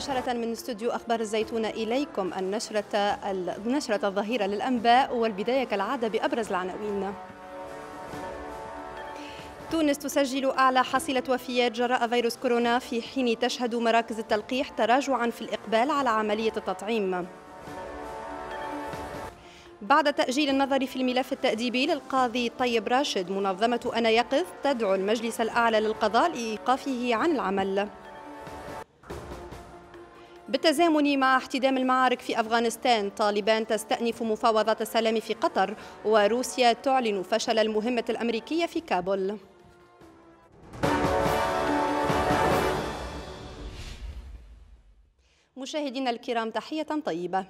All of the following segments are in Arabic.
مباشرة من استوديو أخبار الزيتون إليكم النشرة النشرة الظهيرة للأنباء والبداية كالعادة بأبرز العناوين تونس تسجل أعلى حصيلة وفيات جراء فيروس كورونا في حين تشهد مراكز التلقيح تراجعا في الإقبال على عملية التطعيم بعد تأجيل النظر في الملف التأديبي للقاضي طيب راشد منظمة أنا يقظ تدعو المجلس الأعلى للقضاء لإيقافه عن العمل بالتزامن مع احتدام المعارك في أفغانستان طالبان تستأنف مفاوضات السلام في قطر وروسيا تعلن فشل المهمة الأمريكية في كابول مشاهدينا الكرام تحية طيبة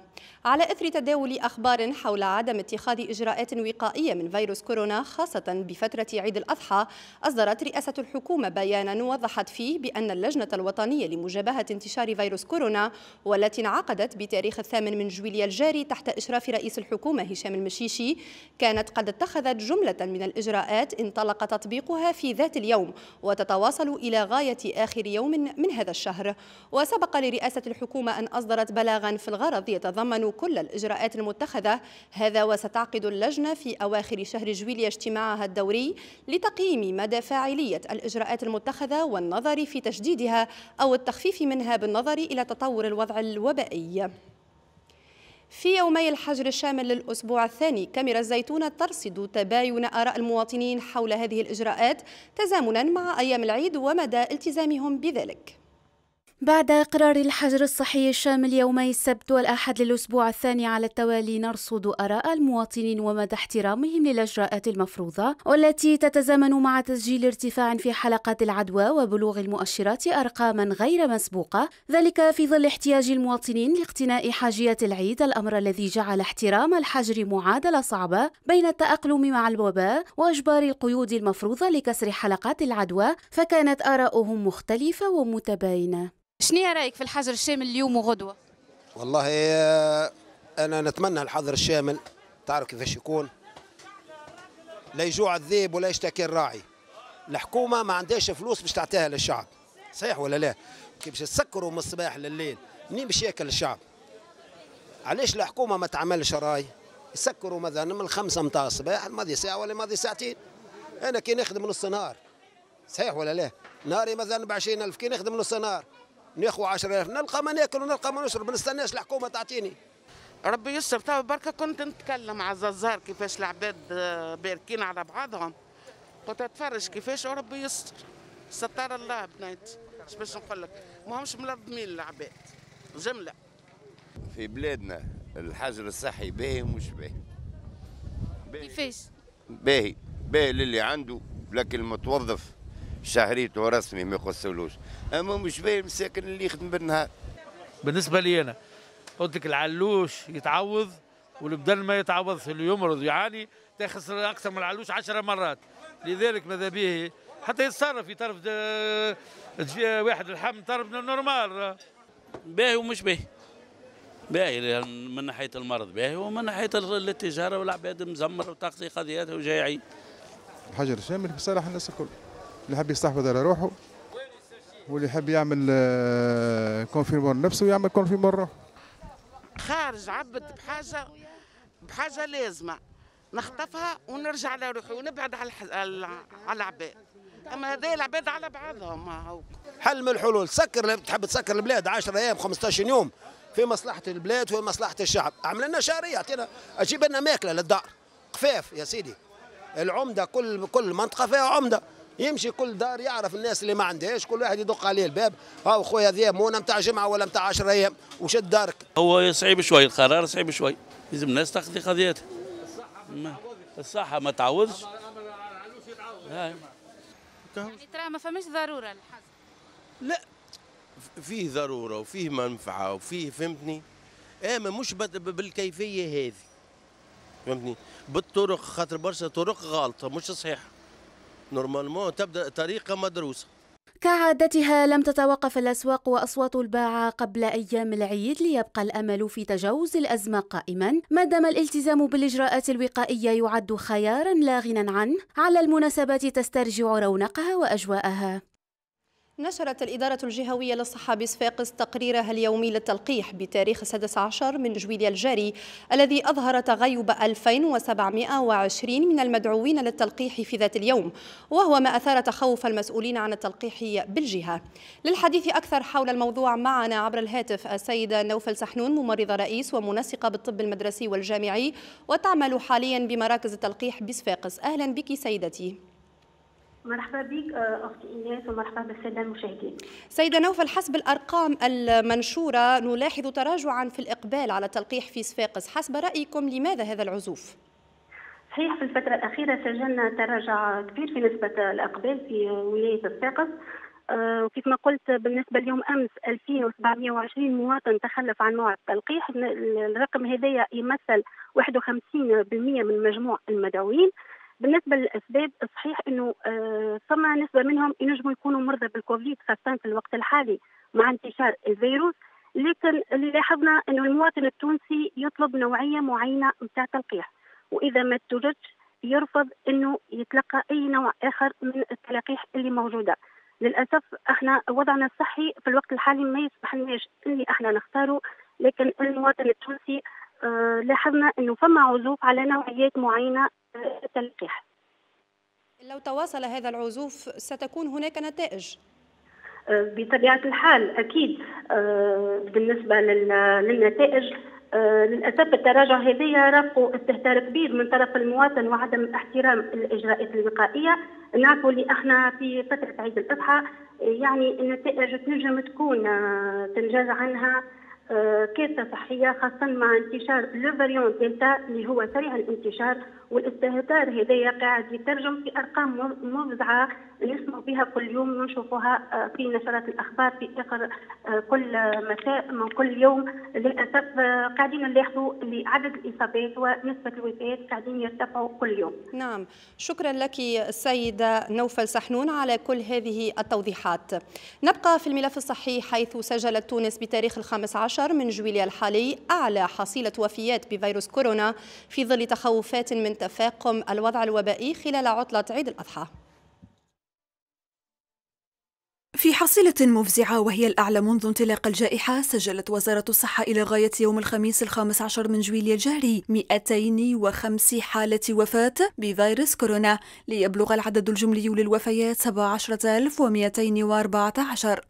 على إثر تداول أخبار حول عدم اتخاذ إجراءات وقائية من فيروس كورونا خاصة بفترة عيد الأضحى أصدرت رئاسة الحكومة بيانا وضحت فيه بأن اللجنة الوطنية لمجابهة انتشار فيروس كورونا والتي انعقدت بتاريخ الثامن من جويليا الجاري تحت إشراف رئيس الحكومة هشام المشيشي كانت قد اتخذت جملة من الإجراءات انطلق تطبيقها في ذات اليوم وتتواصل إلى غاية آخر يوم من هذا الشهر وسبق لرئاسة الحكومة أن أصدرت بلاغا في الغرض يتضمن كل الإجراءات المتخذة هذا وستعقد اللجنة في أواخر شهر جويلية اجتماعها الدوري لتقييم مدى فاعلية الإجراءات المتخذة والنظر في تشديدها أو التخفيف منها بالنظر إلى تطور الوضع الوبائي في يومي الحجر الشامل للأسبوع الثاني كاميرا الزيتونة ترصد تباين آراء المواطنين حول هذه الإجراءات تزامنا مع أيام العيد ومدى التزامهم بذلك بعد إقرار الحجر الصحي الشامل يومي السبت والأحد للأسبوع الثاني على التوالي نرصد آراء المواطنين ومدى احترامهم للإجراءات المفروضة والتي تتزامن مع تسجيل ارتفاع في حلقات العدوى وبلوغ المؤشرات أرقاما غير مسبوقة ذلك في ظل احتياج المواطنين لاقتناء حاجية العيد الأمر الذي جعل احترام الحجر معادلة صعبة بين التأقلم مع الوباء وإجبار القيود المفروضة لكسر حلقات العدوى فكانت آراؤهم مختلفة ومتباينة شنو رايك في الحجر الشامل اليوم وغدوه والله آه، انا نتمنى الحظر الشامل تعرف كيفاش يكون لا يجوع الذئب ولا يشتكي الراعي الحكومه ما عندهاش فلوس باش تعطيها للشعب صحيح ولا لا كيفاش باش تسكروا من الصباح لليل منين باش ياكل الشعب علاش الحكومه ما تعملش راي يسكروا مثلا من الخمسة متاع الصباح ماضي ساعة ولا ماضي ساعتين أنا كي نخدم نص نهار صحيح ولا لا نهاري مثلا ب 20000 كي نخدم نص نهار ناخذوا 10000 نلقى ما ناكل ونلقى ما نشرب ما نستناش الحكومه تعطيني ربي يستر تو بركه كنت نتكلم على الزهر كيفاش العباد باركين على بعضهم قلت اتفرج كيفاش وربي يستر ستار الله بنيت اش باش نقول لك ماهمش ملظمين العباد جمله في بلادنا الحجر الصحي باهي ومش باهي كيفاش باهي باهي للي عنده لكن المتوظف شهريته رسمي ما يخصلوش اما مش باهي مساكن اللي يخدم بالنهار بالنسبه لي انا قلت لك العلوش يتعوض والبدل ما يتعوضش اللي يمرض يعاني تخسر اكثر من العلوش 10 مرات لذلك ماذا به حتى يتصرف يطرف واحد الحم طرف نورمال باهي ومش باهي باهي من ناحيه المرض باهي ومن ناحيه التجاره والعباد مزمره وتقضي قضياتها وجايعين حجر شامل بصراحه الناس الكل اللي يحب يستحفظ على روحه واللي يحب يعمل آه، كونفيرمور نفسه يعمل كونفيرمور روحه خارج عبد بحاجه بحاجه لازمه نخطفها ونرجع لروحي ونبعد على على العباد اما هذا العباد على بعضهم هو. حل من الحلول سكر تحب تسكر البلاد 10 ايام 15 يوم في مصلحه البلاد وفي مصلحه الشعب اعمل لنا شهريه اعطينا اجيب لنا ماكله للدار قفاف يا سيدي العمده كل كل منطقه فيها عمده يمشي كل دار يعرف الناس اللي ما عندهاش كل واحد يدق عليه الباب هاو خويا هذه مونه نتاع جمعه ولا نتاع 10 ايام وشد دارك هو صعيب شوي القرار صعيب شوي لازم الناس تاخذ قضيتها الصحه ما تعوضش يعني ترى ما فماش ضروره الحظ لا فيه ضروره وفيه منفعه وفيه فهمتني اما مش بالكيفيه هذه فهمتني بالطرق خاطر برشا طرق غالطه مش صحيحه نورمالمون تبدا طريقه مدروسه كعادتها لم تتوقف الأسواق وأصوات الباعة قبل أيام العيد ليبقى الأمل في تجاوز الأزمة قائما ما دام الالتزام بالإجراءات الوقائية يعد خيارا لا غنى عنه على المناسبات تسترجع رونقها وأجواءها نشرت الإدارة الجهوية للصحة بصفاقس تقريرها اليومي للتلقيح بتاريخ 16 من جويليا الجاري الذي أظهر تغيب 2720 من المدعوين للتلقيح في ذات اليوم وهو ما أثار تخوف المسؤولين عن التلقيح بالجهة للحديث أكثر حول الموضوع معنا عبر الهاتف السيدة نوفل سحنون ممرضة رئيس ومنسقة بالطب المدرسي والجامعي وتعمل حاليا بمراكز التلقيح بصفاقس أهلا بك سيدتي مرحبا بك آه، اختي ايناس ومرحبا بالساده المشاهدين. سيده نوفل حسب الارقام المنشوره نلاحظ تراجعا في الاقبال على التلقيح في صفاقس، حسب رايكم لماذا هذا العزوف؟ صحيح في الفتره الاخيره سجلنا تراجع كبير في نسبه الاقبال في ولايه صفاقس آه، وكيف ما قلت بالنسبه اليوم امس 2720 مواطن تخلف عن موعد التلقيح الرقم هذايا يمثل 51% من مجموع المدعوين بالنسبه للاسباب صحيح انه ثم آه، نسبه منهم ينجموا يكونوا مرضى بالكوفيد خاصه في الوقت الحالي مع انتشار الفيروس لكن اللي لاحظنا انه المواطن التونسي يطلب نوعيه معينه متاع تلقيح واذا ما توجدش يرفض انه يتلقى اي نوع اخر من التلقيح اللي موجوده للاسف احنا وضعنا الصحي في الوقت الحالي ما يسمحلناش اللي احنا نختاره لكن المواطن التونسي آه لاحظنا انه فما عزوف على نوعيات معينه التلقيح لو تواصل هذا العزوف ستكون هناك نتائج أه، بطبيعة الحال أكيد أه، بالنسبة للنتائج أه، للأسف التراجع هذه رافق استهتار كبير من طرف المواطن وعدم احترام الإجراءات الوقائية نعرفوا اللي احنا في فترة عيد الأضحى يعني النتائج تنجم تكون تنجز عنها كارثة صحية خاصة مع انتشار لوفريون دلتا اللي هو سريع الانتشار والاستهتار هذايا قاعد يترجم في ارقام مفزعه نسمعوا بها كل يوم نشوفوها آه، في نشرات الاخبار في اخر آه، كل مساء من كل يوم للاسف آه، قاعدين نلاحظوا لعدد الاصابات ونسبه الوفاه قاعدين يرتفعوا كل يوم. نعم، شكرا لك السيده نوفل سحنون على كل هذه التوضيحات. نبقى في الملف الصحي حيث سجلت تونس بتاريخ الخامس عشر من جويليا الحالي اعلى حصيله وفيات بفيروس كورونا في ظل تخوفات من تفاقم الوضع الوبائي خلال عطلة عيد الأضحى في حصيلة مفزعة وهي الأعلى منذ انطلاق الجائحة سجلت وزارة الصحة إلى غاية يوم الخميس الخامس عشر من جويلية الجاري 205 حالة وفاة بفيروس كورونا ليبلغ العدد الجملي للوفيات 17214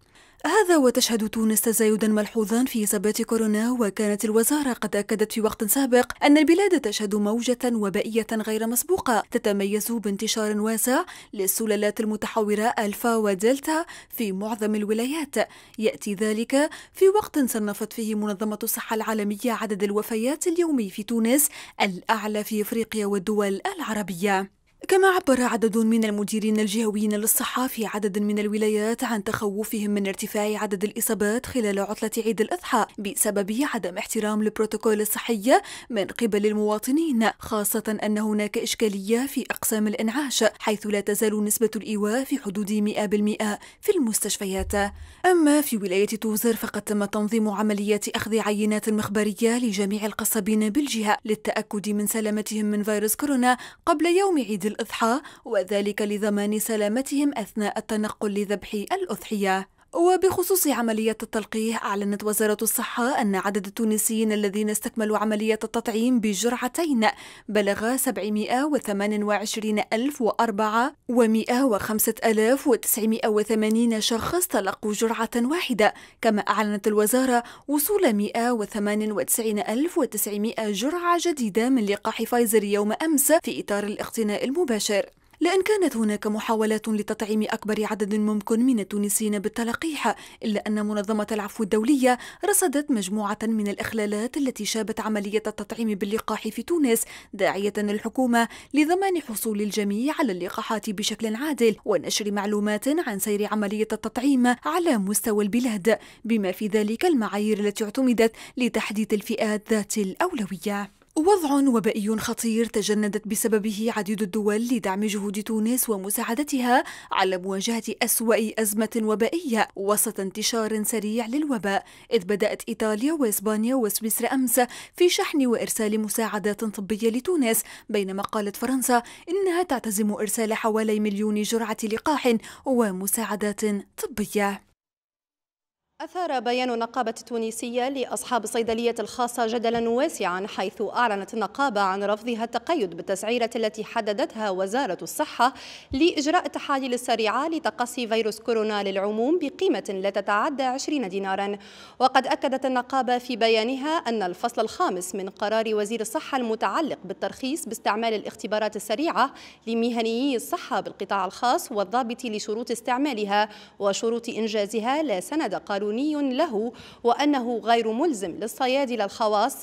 هذا وتشهد تونس تزايدا ملحوظا في إصابات كورونا وكانت الوزارة قد أكدت في وقت سابق أن البلاد تشهد موجة وبائية غير مسبوقة تتميز بانتشار واسع للسلالات المتحورة ألفا ودلتا في معظم الولايات يأتي ذلك في وقت صنفت فيه منظمة الصحة العالمية عدد الوفيات اليومي في تونس الأعلى في إفريقيا والدول العربية كما عبر عدد من المديرين الجهويين للصحة في عدد من الولايات عن تخوفهم من ارتفاع عدد الإصابات خلال عطلة عيد الأضحى بسبب عدم احترام البروتوكول الصحي من قبل المواطنين خاصة أن هناك إشكالية في أقسام الإنعاش حيث لا تزال نسبة الإيواء في حدود 100% في المستشفيات أما في ولاية توزر فقد تم تنظيم عمليات أخذ عينات مخبرية لجميع القصابين بالجهة للتأكد من سلامتهم من فيروس كورونا قبل يوم عيد الإضحى وذلك لضمان سلامتهم أثناء التنقل لذبح الأضحية وبخصوص عملية التلقيح أعلنت وزارة الصحة أن عدد التونسيين الذين استكملوا عملية التطعيم بجرعتين بلغ 728,004 و105980 شخص تلقوا جرعة واحدة كما أعلنت الوزارة وصول 198,900 جرعة جديدة من لقاح فايزر يوم أمس في إطار الاقتناء المباشر لأن كانت هناك محاولات لتطعيم أكبر عدد ممكن من التونسيين بالتلقيح إلا أن منظمة العفو الدولية رصدت مجموعة من الإخلالات التي شابت عملية التطعيم باللقاح في تونس داعية الحكومة لضمان حصول الجميع على اللقاحات بشكل عادل ونشر معلومات عن سير عملية التطعيم على مستوى البلاد بما في ذلك المعايير التي اعتمدت لتحديد الفئات ذات الأولوية وضع وبائي خطير تجندت بسببه عديد الدول لدعم جهود تونس ومساعدتها على مواجهة أسوأ أزمة وبائية وسط انتشار سريع للوباء إذ بدأت إيطاليا وإسبانيا وسويسرا أمس في شحن وإرسال مساعدات طبية لتونس بينما قالت فرنسا إنها تعتزم إرسال حوالي مليون جرعة لقاح ومساعدات طبية أثار بيان النقابة التونسية لأصحاب الصيدلية الخاصة جدلا واسعا حيث أعلنت النقابة عن رفضها التقيد بالتسعيرة التي حددتها وزارة الصحة لإجراء التحاليل السريعة لتقصي فيروس كورونا للعموم بقيمة لا تتعدى 20 دينارا وقد أكدت النقابة في بيانها أن الفصل الخامس من قرار وزير الصحة المتعلق بالترخيص باستعمال الاختبارات السريعة لمهنيي الصحة بالقطاع الخاص والضابط لشروط استعمالها وشروط إنجازها لا سند قانوني قانوني له وأنه غير ملزم للصيادلة الخواص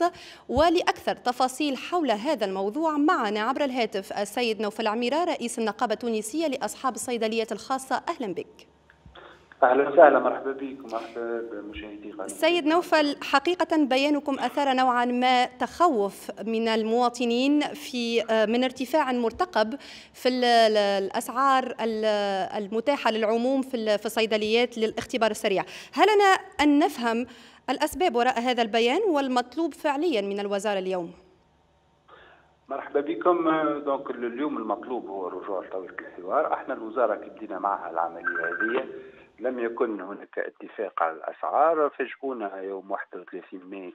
ولأكثر تفاصيل حول هذا الموضوع معنا عبر الهاتف السيد نوفل عميرة رئيس النقابة التونسية لأصحاب الصيدليات الخاصة أهلا بك اهلا وسهلا مرحبا بكم مرحبا بمشاهدي قناه السيد نوفل حقيقه بيانكم اثار نوعا ما تخوف من المواطنين في من ارتفاع مرتقب في الاسعار المتاحه للعموم في الصيدليات للاختبار السريع هل لنا ان نفهم الاسباب وراء هذا البيان والمطلوب فعليا من الوزاره اليوم مرحبا بكم دونك اليوم المطلوب هو الرجوع لطاوله الحوار احنا الوزاره كي بدينا معها العمليه هذه لم يكن هناك اتفاق على الأسعار فاجئونا يوم 31 ماي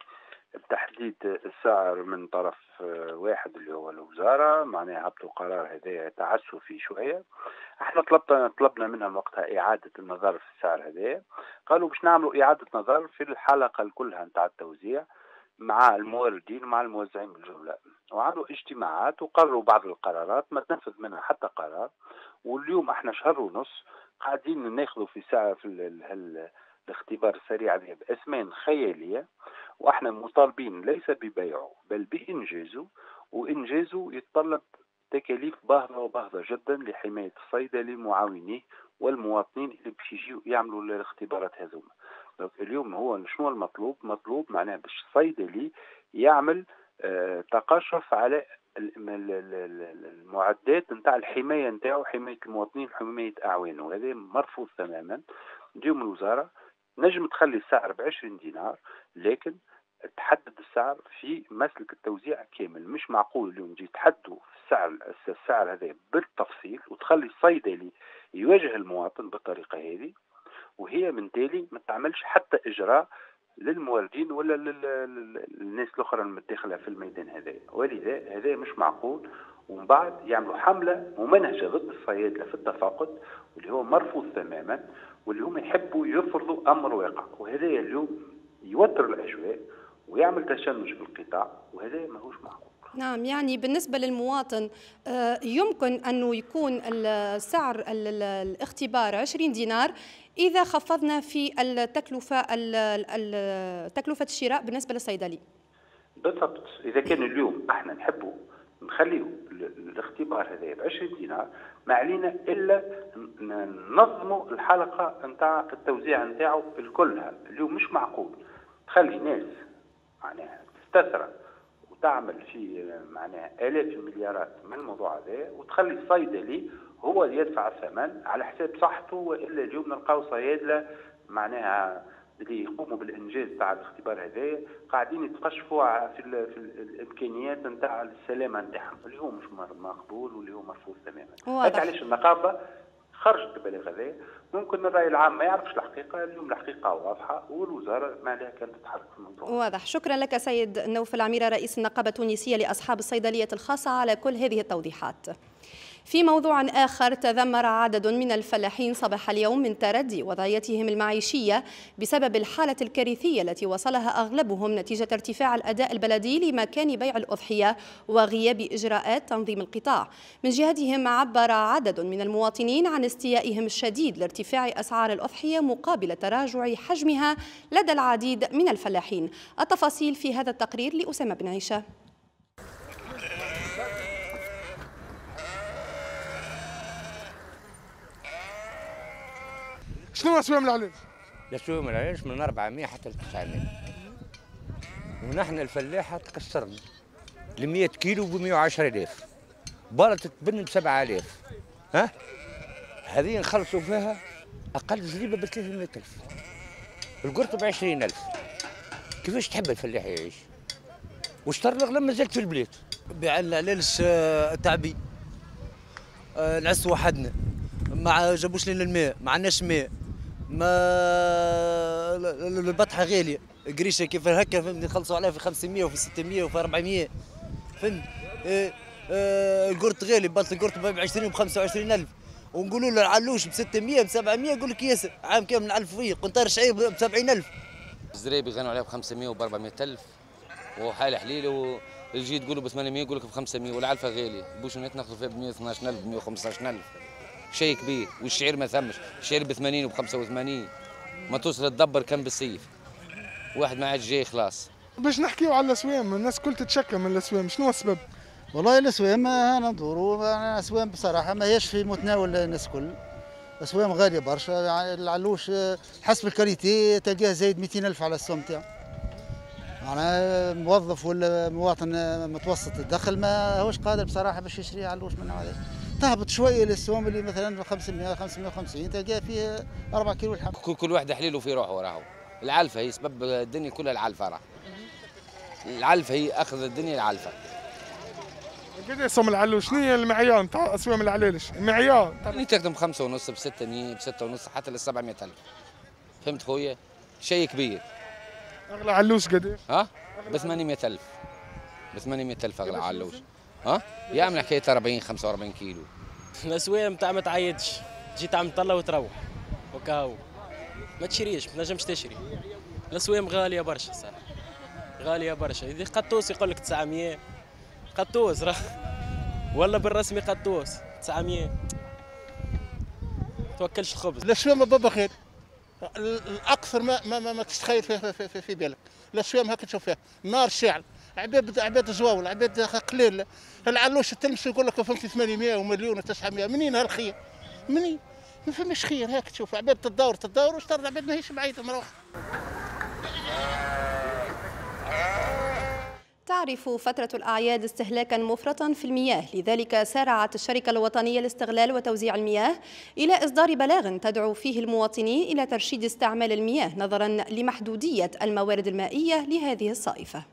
بتحديد السعر من طرف آه، واحد اللي هو الوزارة معناها هبطوا قرار هذا تعسفي شوية احنا طلبنا طلبنا منهم وقتها إعادة النظر في السعر هذا قالوا باش نعملوا إعادة نظر في الحلقة كلها نتاع التوزيع مع الموردين ومع الموزعين بالجملة وعملوا اجتماعات وقرروا بعض القرارات ما تنفذ منها حتى قرار واليوم احنا شهر ونص قاعدين ناخذوا في ساعه في الاختبار السريع هذا باسمان خياليه واحنا مطالبين ليس ببيعه بل بانجازه وانجازه يتطلب تكاليف باهظه وباهظه جدا لحمايه الصيدلي معاونيه والمواطنين اللي باش يجيو يعملوا الاختبارات هذوما اليوم هو شنو المطلوب مطلوب معناه باش الصيدلي يعمل آه، تقشف على المعدات نتاع الحمايه نتاعو حمايه المواطنين وحمايه اعوانه هذا مرفوض تماما نجيو من الوزاره نجم تخلي السعر ب 20 دينار لكن تحدد السعر في مسلك التوزيع كامل مش معقول اليوم نجي تحدوا السعر السعر هذا بالتفصيل وتخلي الصيدلي يواجه المواطن بالطريقه هذه وهي من تالي ما تعملش حتى اجراء للموردين ولا للناس الاخرى المتدخله في الميدان هذا ولذا هذا مش معقول ومن بعد يعملوا حمله ممنهجه ضد الصيادله في التفاقد واللي هو مرفوض تماما واللي هم يحبوا يفرضوا امر واقع وهذا اليوم يوتر الاجواء ويعمل تشنج في القطاع وهذا ماهوش معقول نعم يعني بالنسبة للمواطن آه، يمكن أنه يكون سعر الاختبار 20 دينار إذا خفضنا في التكلفة تكلفة الشراء بالنسبة للصيدلي بالضبط إذا كان اليوم احنا نحبوا نخليو الاختبار هذا ب 20 دينار ما علينا الا ننظموا الحلقه نتاع التوزيع نتاعو الكلها اليوم مش معقول تخلي ناس معناها تستثرى تعمل في معناها الاف المليارات من الموضوع هذا وتخلي الصيدلي هو اللي يدفع الثمن على حساب صحته والا اليوم نلقاو صيادله معناها اللي يقوموا بالانجاز تاع الاختبار هذايا قاعدين يتقشفوا في, في الامكانيات نتاع السلامه نتاعهم اللي هو مش مقبول واللي هو مرفوض تماما هذا علاش النقابه خرج التبليغ هذايا ممكن الراي العام ما يعرفش الحقيقه اليوم الحقيقه واضحه والوزاره معناها كانت تتحرك في الموضوع واضح شكرا لك سيد نوف العميره رئيس النقابه التونسيه لاصحاب الصيدليه الخاصه على كل هذه التوضيحات في موضوع آخر تذمر عدد من الفلاحين صباح اليوم من تردي وضعيتهم المعيشية بسبب الحالة الكارثية التي وصلها أغلبهم نتيجة ارتفاع الأداء البلدي لمكان بيع الأضحية وغياب إجراءات تنظيم القطاع من جهتهم عبر عدد من المواطنين عن استيائهم الشديد لارتفاع أسعار الأضحية مقابل تراجع حجمها لدى العديد من الفلاحين التفاصيل في هذا التقرير لأسامة بن عيشة شنو اسوام العلاج؟ الاسوام العلاج من 400 حتى ل 900 ونحن الفلاحه تكسرنا ل 100 كيلو ب 110000 بارة تتبن ب 7000 ها هذه نخلصوا فيها اقل زريبه ب 300000 القرطه ب 20000 كيفاش تحب الفلاح يعيش؟ واشترى لما زلت في البلاد بيع العلالش آه، تعبي آه، العس وحدنا ما جابوش لنا الماء ما عندناش ماء ما البطحه غاليه قريشه كيف هكا فهمتني نخلصوا عليها في 500 وفي 600 وفي 400 فهمت إيه آه غالي بطل القرط ب 20 ب 25000 ونقولوا له العلوش ب 600 ب 700 يقول لك ياسر عام كامل نعلف فيه قنطار شعيب ب 70000 الزريبي غنوا عليها ب 500 وب 400000 وحال حليله ويجي تقول له ب 800 يقول لك ب 500 والعلفه غاليه بوش ناخذوا فيها ب 112000 ب 115000 شيء كبير والشعير ما ثمش الشعير ب 80 وب 85 ما توصل تدبر كم بالسيف واحد ما عادش جاي خلاص باش نحكيو على الاسوام الناس الكل تتشكى من الاسوام شنو السبب والله الاسوام انا ندورو الاسوام بصراحه ما هيش في متناول الناس الكل اسوام غاليه برشا يعني العلوش حسب الكاريتي تلقاه زايد 200 الف على السوم تاعو معناها موظف ولا مواطن متوسط الدخل ما هوش قادر بصراحه باش يشري علوش من هذا تهبط شويه للسوم اللي مثلا 500 550 تلقى فيه 4 كيلو لحم كل واحد حليله في روحه راهو العلفه هي سبب الدنيا كلها العلفه راه العلفه هي اخذ الدنيا العلفه قد سوم إيه العلو شنو هي المعيار نتاع اسوام العلالش المعيار يعني تخدم خمسة ونص بستة ني بستة ونص حتى ل 700 ألف فهمت خويا شيء كبير اغلى علوش ايش ها؟ ب 800 ألف ب 800 ألف اغلى علوش اه يعمل حكايه 40 45 كيلو نسويه متاع ما تعيطش تجي تعمل تطلع وتروح وكاو ما تشريش ما تنجمش تشري نسويه غاليه برشا صح غاليه برشا اذا قطوس يقول لك 900 قطوس راه ولا بالرسمي قطوس 900 توكلش الخبز لا شويه ما بابا خير الاكثر ما ما, ما, ما تستخيل في, في, في, في بالك ما هكا تشوف فيها نار شعل عباد عباد زواول عباد قليل العلوش تلمسه يقول لك فهمتي 800 ومليون و900 منين هالخير منين ما فماش خير هاك تشوف عباد تدور تدور واش ترجع عباد ماهيش بعيده مروحه تعرف فترة الأعياد استهلاكا مفرطا في المياه لذلك سارعت الشركة الوطنية لاستغلال وتوزيع المياه إلى إصدار بلاغ تدعو فيه المواطنين إلى ترشيد استعمال المياه نظرا لمحدودية الموارد المائية لهذه الصائفة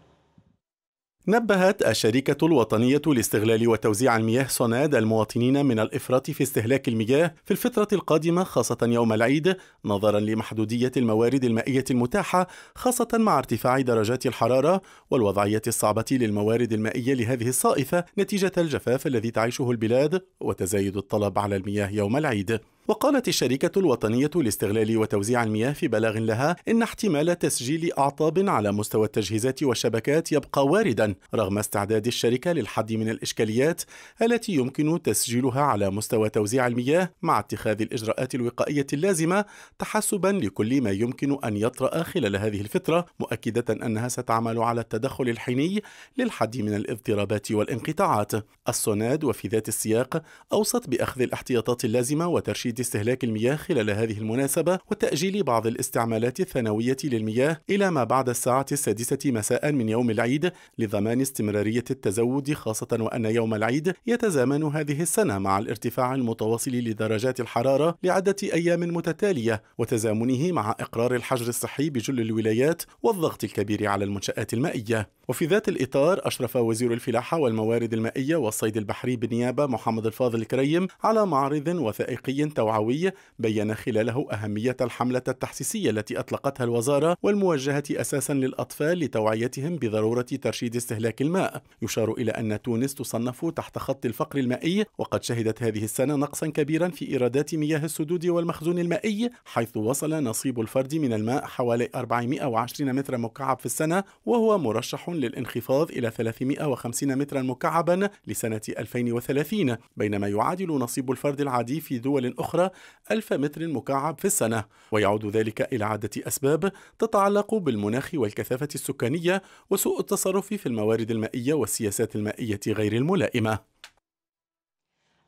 نبهت الشركة الوطنية لاستغلال وتوزيع المياه سوناد المواطنين من الإفراط في استهلاك المياه في الفترة القادمة خاصة يوم العيد نظرا لمحدودية الموارد المائية المتاحة خاصة مع ارتفاع درجات الحرارة والوضعية الصعبة للموارد المائية لهذه الصائفة نتيجة الجفاف الذي تعيشه البلاد وتزايد الطلب على المياه يوم العيد. وقالت الشركة الوطنية لاستغلال وتوزيع المياه في بلاغ لها إن احتمال تسجيل أعطاب على مستوى التجهيزات والشبكات يبقى واردا رغم استعداد الشركة للحد من الإشكاليات التي يمكن تسجيلها على مستوى توزيع المياه مع اتخاذ الإجراءات الوقائية اللازمة تحسبا لكل ما يمكن أن يطرأ خلال هذه الفترة مؤكدة أنها ستعمل على التدخل الحيني للحد من الاضطرابات والانقطاعات السوناد وفي ذات السياق أوصت بأخذ الاحتياطات اللازمة وترشيد استهلاك المياه خلال هذه المناسبة وتأجيل بعض الاستعمالات الثانوية للمياه إلى ما بعد الساعة السادسة مساء من يوم العيد لضمان استمرارية التزود خاصة وأن يوم العيد يتزامن هذه السنة مع الارتفاع المتواصل لدرجات الحرارة لعدة أيام متتالية وتزامنه مع إقرار الحجر الصحي بجل الولايات والضغط الكبير على المنشآت المائية وفي ذات الإطار أشرف وزير الفلاحة والموارد المائية والصيد البحري بالنيابة محمد الفاضل الكريم على معرض وثائقي توعى التوعوي بين خلاله أهمية الحملة التحسيسية التي أطلقتها الوزارة والموجهة أساسا للأطفال لتوعيتهم بضرورة ترشيد استهلاك الماء يشار إلى أن تونس تصنف تحت خط الفقر المائي وقد شهدت هذه السنة نقصا كبيرا في إيرادات مياه السدود والمخزون المائي حيث وصل نصيب الفرد من الماء حوالي 420 مترا مكعب في السنة وهو مرشح للانخفاض إلى 350 مترا مكعبا لسنة 2030 بينما يعادل نصيب الفرد العادي في دول أخرى أخرى ألف متر مكعب في السنة ويعود ذلك إلى عدة أسباب تتعلق بالمناخ والكثافة السكانية وسوء التصرف في الموارد المائية والسياسات المائية غير الملائمة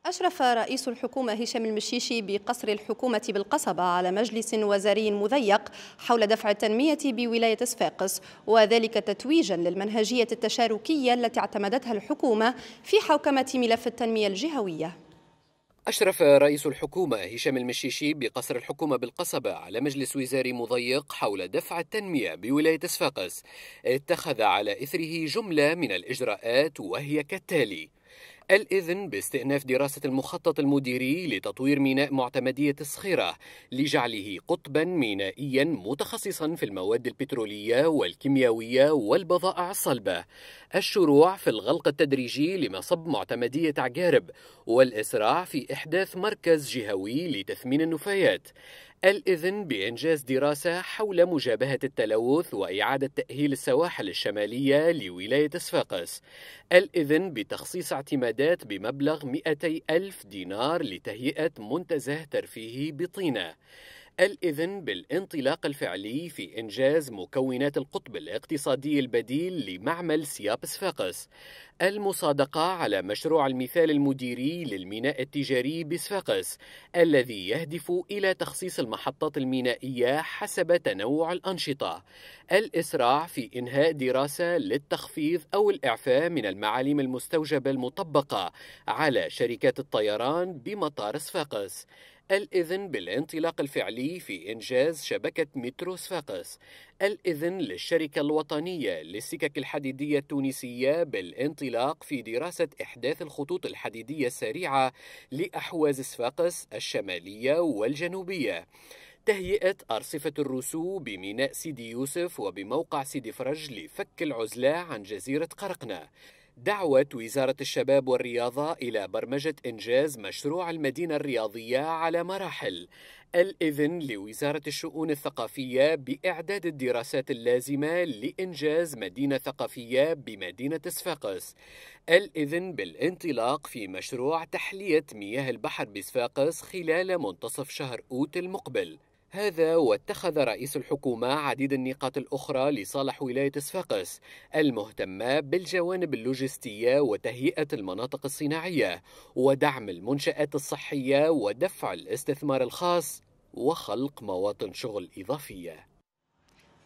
أشرف رئيس الحكومة هشام المشيشي بقصر الحكومة بالقصبة على مجلس وزاري مضيق حول دفع التنمية بولاية صفاقس وذلك تتويجا للمنهجية التشاركية التي اعتمدتها الحكومة في حوكمة ملف التنمية الجهوية أشرف رئيس الحكومة هشام المشيشي بقصر الحكومة بالقصبة على مجلس وزاري مضيق حول دفع التنمية بولاية صفاقس اتخذ على إثره جملة من الإجراءات وهي كالتالي الإذن باستئناف دراسة المخطط المديري لتطوير ميناء معتمدية الصخيرة لجعله قطبا مينائيا متخصصا في المواد البترولية والكيميائية والبضائع الصلبة الشروع في الغلق التدريجي لمصب معتمدية عقارب والإسراع في إحداث مركز جهوي لتثمين النفايات الإذن بإنجاز دراسة حول مجابهة التلوث وإعادة تأهيل السواحل الشمالية لولاية صفاقس الإذن بتخصيص اعتمادات بمبلغ 200 ألف دينار لتهيئة منتزه ترفيهي بطينة الإذن بالانطلاق الفعلي في إنجاز مكونات القطب الاقتصادي البديل لمعمل سيابس فاقس المصادقة على مشروع المثال المديري للميناء التجاري بصفاقس الذي يهدف إلى تخصيص المحطات المينائية حسب تنوع الأنشطة الإسراع في إنهاء دراسة للتخفيض أو الإعفاء من المعاليم المستوجبة المطبقة على شركات الطيران بمطار صفاقس الإذن بالانطلاق الفعلي في إنجاز شبكة مترو صفاقس الإذن للشركة الوطنية للسكك الحديدية التونسية بالانطلاق في دراسة إحداث الخطوط الحديدية السريعة لأحواز صفاقس الشمالية والجنوبية تهيئة أرصفة الرسو بميناء سيدي يوسف وبموقع سيدي فرج لفك العزلة عن جزيرة قرقنة دعوة وزارة الشباب والرياضة إلى برمجة إنجاز مشروع المدينة الرياضية على مراحل الإذن لوزارة الشؤون الثقافية بإعداد الدراسات اللازمة لإنجاز مدينة ثقافية بمدينة صفاقس الإذن بالانطلاق في مشروع تحلية مياه البحر بصفاقس خلال منتصف شهر أوت المقبل هذا واتخذ رئيس الحكومة عديد النقاط الأخرى لصالح ولاية صفاقس المهتمة بالجوانب اللوجستية وتهيئة المناطق الصناعية ودعم المنشآت الصحية ودفع الاستثمار الخاص وخلق مواطن شغل إضافية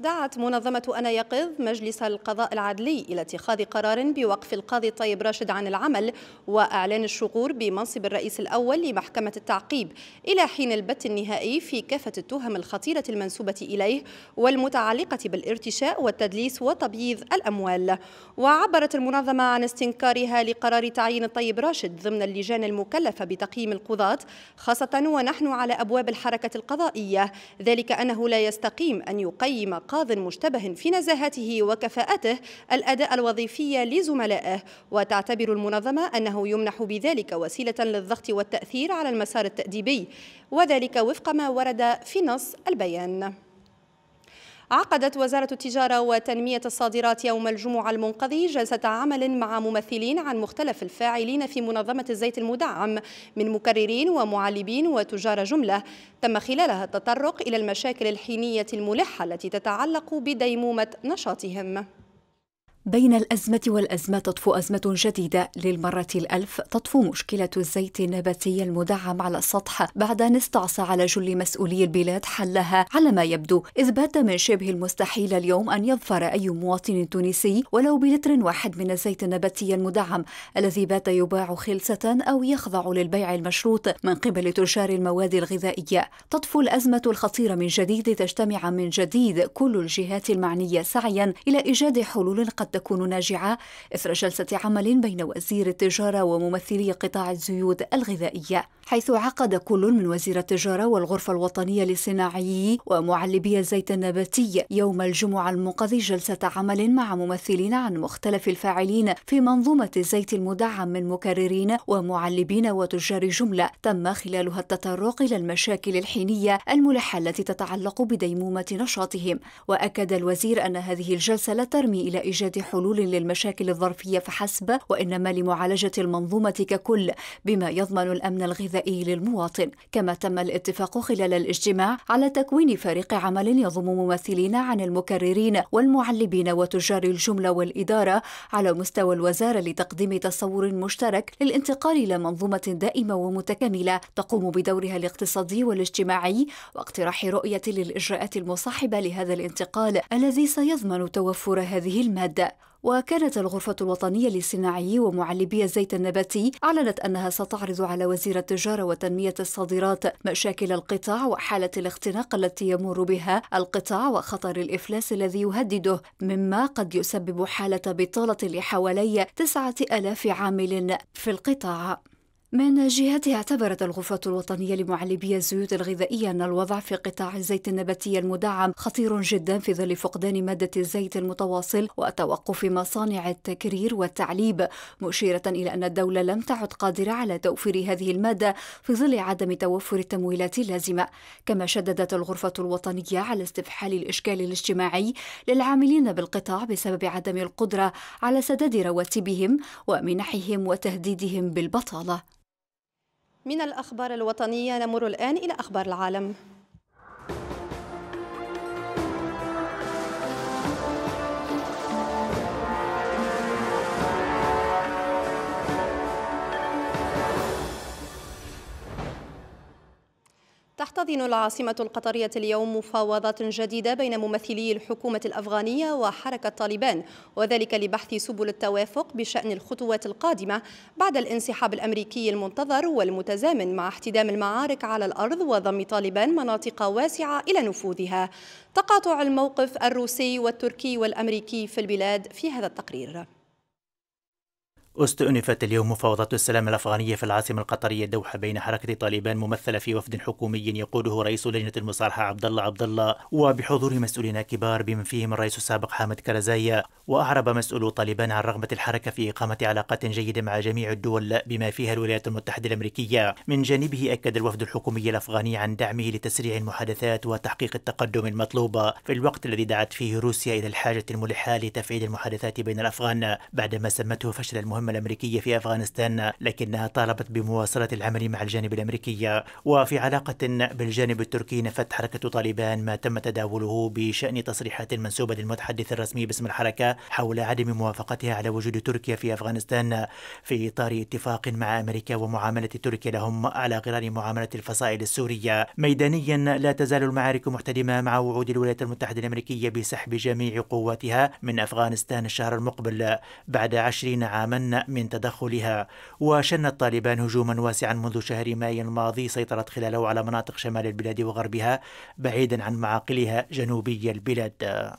دعت منظمة أنا يقظ مجلس القضاء العدلي إلى اتخاذ قرار بوقف القاضي طيب راشد عن العمل وإعلان الشغور بمنصب الرئيس الأول لمحكمة التعقيب إلى حين البت النهائي في كافة التهم الخطيرة المنسوبة إليه والمتعلقة بالارتشاء والتدليس وتبييض الأموال وعبرت المنظمة عن استنكارها لقرار تعيين الطيب راشد ضمن اللجان المكلفة بتقييم القضاة خاصة ونحن على أبواب الحركة القضائية ذلك أنه لا يستقيم أن يقيم قاض مشتبه في نزاهته وكفاءته الأداء الوظيفي لزملائه وتعتبر المنظمة أنه يمنح بذلك وسيلة للضغط والتأثير على المسار التأديبي وذلك وفق ما ورد في نص البيان عقدت وزارة التجارة وتنمية الصادرات يوم الجمعة المنقضي جلسة عمل مع ممثلين عن مختلف الفاعلين في منظمة الزيت المدعم من مكررين ومعلبين وتجار جملة تم خلالها التطرق إلى المشاكل الحينية الملحة التي تتعلق بديمومة نشاطهم بين الأزمة والأزمة تطفو أزمة جديدة للمرة الألف تطفو مشكلة الزيت النباتي المدعم على السطح بعد أن استعصى على جل مسؤولي البلاد حلها على ما يبدو إذ بات من شبه المستحيل اليوم أن يظفر أي مواطن تونسي ولو بلتر واحد من الزيت النباتي المدعم الذي بات يباع خلسة أو يخضع للبيع المشروط من قبل تجار المواد الغذائية تطفو الأزمة الخطيرة من جديد تجتمع من جديد كل الجهات المعنية سعيا إلى إيجاد حلول قد تكون ناجعة إثر جلسة عمل بين وزير التجارة وممثلي قطاع الزيوت الغذائية حيث عقد كل من وزير التجارة والغرفة الوطنية لصناعي ومعلبي الزيت النباتي يوم الجمعة المقضي جلسة عمل مع ممثلين عن مختلف الفاعلين في منظومة الزيت المدعم من مكررين ومعلبين وتجار جملة تم خلالها التطرق إلى المشاكل الحينية الملحة التي تتعلق بديمومة نشاطهم وأكد الوزير أن هذه الجلسة لا ترمي إلى إيجاد حلول للمشاكل الظرفية فحسب وإنما لمعالجة المنظومة ككل بما يضمن الأمن الغذائي للمواطن كما تم الاتفاق خلال الاجتماع على تكوين فريق عمل يضم ممثلين عن المكررين والمعلبين وتجار الجملة والإدارة على مستوى الوزارة لتقديم تصور مشترك للانتقال إلى منظومة دائمة ومتكاملة تقوم بدورها الاقتصادي والاجتماعي واقتراح رؤية للإجراءات المصاحبة لهذا الانتقال الذي سيضمن توفر هذه المادة وكانت الغرفة الوطنية لصناعي ومعلبي الزيت النباتي أعلنت أنها ستعرض على وزير التجارة وتنمية الصادرات مشاكل القطاع وحالة الاختناق التي يمر بها القطاع وخطر الإفلاس الذي يهدده مما قد يسبب حالة بطالة لحوالي تسعة ألاف عامل في القطاع من جهتها اعتبرت الغرفة الوطنية لمعلبي الزيوت الغذائية أن الوضع في قطاع الزيت النباتي المدعم خطير جدا في ظل فقدان مادة الزيت المتواصل وتوقف مصانع التكرير والتعليب مشيرة إلى أن الدولة لم تعد قادرة على توفير هذه المادة في ظل عدم توفر التمويلات اللازمة كما شددت الغرفة الوطنية على استفحال الإشكال الاجتماعي للعاملين بالقطاع بسبب عدم القدرة على سداد رواتبهم ومنحهم وتهديدهم بالبطالة من الأخبار الوطنية نمر الآن إلى أخبار العالم تحتضن العاصمة القطرية اليوم مفاوضات جديدة بين ممثلي الحكومة الأفغانية وحركة طالبان وذلك لبحث سبل التوافق بشأن الخطوات القادمة بعد الانسحاب الأمريكي المنتظر والمتزامن مع احتدام المعارك على الأرض وضم طالبان مناطق واسعة إلى نفوذها تقاطع الموقف الروسي والتركي والأمريكي في البلاد في هذا التقرير استؤنفت اليوم مفاوضات السلام الأفغانية في العاصمة القطرية الدوحة بين حركة طالبان ممثلة في وفد حكومي يقوده رئيس لجنة المصالحة عبد الله عبد الله وبحضور مسؤولين كبار بمن فيهم الرئيس السابق حامد كرزايا وأعرب مسؤول طالبان عن رغبة الحركة في إقامة علاقات جيدة مع جميع الدول بما فيها الولايات المتحدة الأمريكية من جانبه أكد الوفد الحكومي الأفغاني عن دعمه لتسريع المحادثات وتحقيق التقدم المطلوب في الوقت الذي دعت فيه روسيا إلى الحاجة الملحة لتفعيل المحادثات بين الأفغان بعدما سمته فشل المهمة المهمة الأمريكية في أفغانستان لكنها طالبت بمواصلة العمل مع الجانب الأمريكي وفي علاقة بالجانب التركي نفت حركة طالبان ما تم تداوله بشأن تصريحات منسوبة للمتحدث الرسمي باسم الحركة حول عدم موافقتها على وجود تركيا في أفغانستان في إطار اتفاق مع أمريكا ومعاملة تركيا لهم على غرار معاملة الفصائل السورية ميدانيا لا تزال المعارك محتدمة مع وعود الولايات المتحدة الأمريكية بسحب جميع قواتها من أفغانستان الشهر المقبل بعد عشرين عاما من تدخلها وشنت طالبان هجوما واسعا منذ شهر ماي الماضي سيطرت خلاله على مناطق شمال البلاد وغربها بعيدا عن معاقلها جنوبي البلاد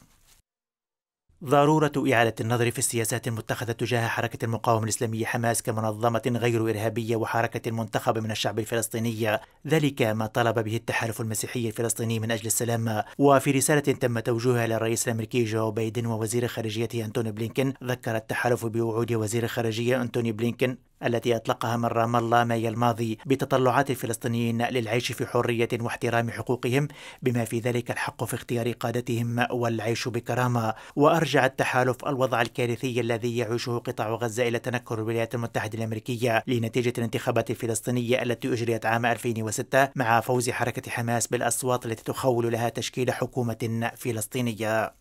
ضرورة إعادة النظر في السياسات المتخذة تجاه حركة المقاومة الإسلامية حماس كمنظمة غير إرهابية وحركة منتخبة من الشعب الفلسطيني ذلك ما طلب به التحالف المسيحي الفلسطيني من أجل السلام وفي رسالة تم توجيهها للرئيس الأمريكي جو بايدن ووزير خارجيته أنتوني بلينكن ذكر التحالف بوعود وزير الخارجية أنتوني بلينكن التي أطلقها من رام الله ماي الماضي بتطلعات الفلسطينيين للعيش في حرية واحترام حقوقهم بما في ذلك الحق في اختيار قادتهم والعيش بكرامة وأرجع التحالف الوضع الكارثي الذي يعيشه قطاع غزة إلى تنكر الولايات المتحدة الأمريكية لنتيجة الانتخابات الفلسطينية التي أجريت عام 2006 مع فوز حركة حماس بالأصوات التي تخول لها تشكيل حكومة فلسطينية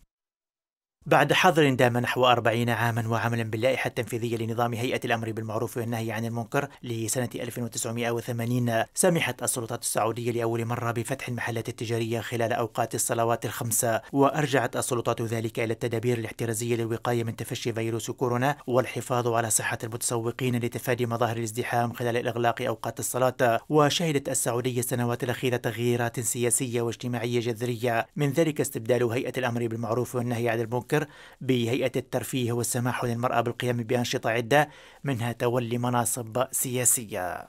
بعد حظر دام نحو أربعين عاما وعملا باللائحة التنفيذية لنظام هيئة الأمر بالمعروف والنهي عن المنكر لسنة 1980 سمحت السلطات السعودية لأول مرة بفتح المحلات التجارية خلال أوقات الصلوات الخمسة وأرجعت السلطات ذلك إلى التدابير الاحترازية للوقاية من تفشي فيروس كورونا والحفاظ على صحة المتسوقين لتفادي مظاهر الازدحام خلال إغلاق أوقات الصلاة وشهدت السعودية السنوات الأخيرة تغييرات سياسية واجتماعية جذرية من ذلك استبدال هيئة الأمر بالمعروف والنهي عن المنكر الذكر بهيئة الترفيه والسماح للمرأة بالقيام بأنشطة عدة منها تولي مناصب سياسية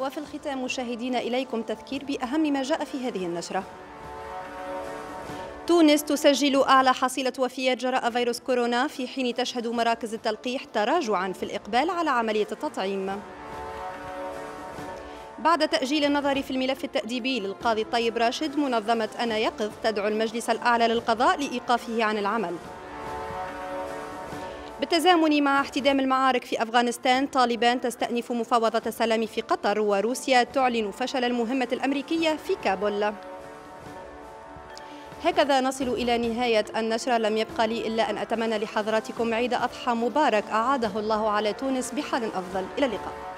وفي الختام مشاهدينا إليكم تذكير بأهم ما جاء في هذه النشرة تونس تسجل أعلى حصيلة وفيات جراء فيروس كورونا في حين تشهد مراكز التلقيح تراجعا في الإقبال على عملية التطعيم بعد تأجيل النظر في الملف التأديبي للقاضي الطيب راشد منظمة أنا يقظ تدعو المجلس الأعلى للقضاء لإيقافه عن العمل بالتزامن مع احتدام المعارك في أفغانستان طالبان تستأنف مفاوضة السلام في قطر وروسيا تعلن فشل المهمة الأمريكية في كابول هكذا نصل إلى نهاية النشرة لم يبقى لي إلا أن أتمنى لحضراتكم عيد أضحى مبارك أعاده الله على تونس بحال أفضل إلى اللقاء